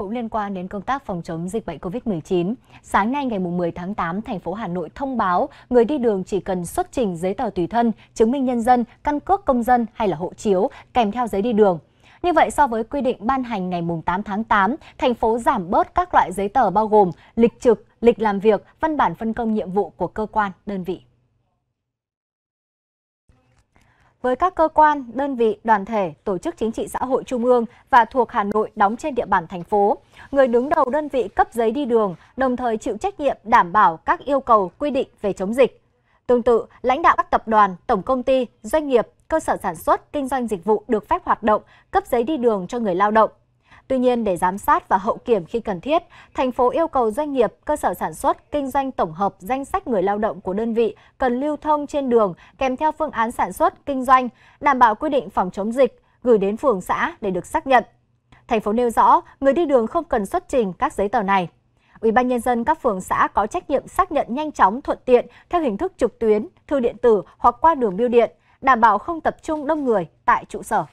Cũng liên quan đến công tác phòng chống dịch bệnh COVID-19, sáng nay ngày 10 tháng 8, thành phố Hà Nội thông báo người đi đường chỉ cần xuất trình giấy tờ tùy thân, chứng minh nhân dân, căn cước công dân hay là hộ chiếu kèm theo giấy đi đường. Như vậy, so với quy định ban hành ngày 8 tháng 8, thành phố giảm bớt các loại giấy tờ bao gồm lịch trực, lịch làm việc, văn bản phân công nhiệm vụ của cơ quan, đơn vị với các cơ quan, đơn vị, đoàn thể, tổ chức chính trị xã hội trung ương và thuộc Hà Nội đóng trên địa bàn thành phố. Người đứng đầu đơn vị cấp giấy đi đường, đồng thời chịu trách nhiệm đảm bảo các yêu cầu quy định về chống dịch. Tương tự, lãnh đạo các tập đoàn, tổng công ty, doanh nghiệp, cơ sở sản xuất, kinh doanh dịch vụ được phép hoạt động, cấp giấy đi đường cho người lao động, Tuy nhiên, để giám sát và hậu kiểm khi cần thiết, thành phố yêu cầu doanh nghiệp, cơ sở sản xuất, kinh doanh tổng hợp danh sách người lao động của đơn vị cần lưu thông trên đường kèm theo phương án sản xuất, kinh doanh, đảm bảo quy định phòng chống dịch, gửi đến phường xã để được xác nhận. Thành phố nêu rõ, người đi đường không cần xuất trình các giấy tờ này. Ủy ban nhân dân các phường xã có trách nhiệm xác nhận nhanh chóng thuận tiện theo hình thức trực tuyến, thư điện tử hoặc qua đường bưu điện, đảm bảo không tập trung đông người tại trụ sở.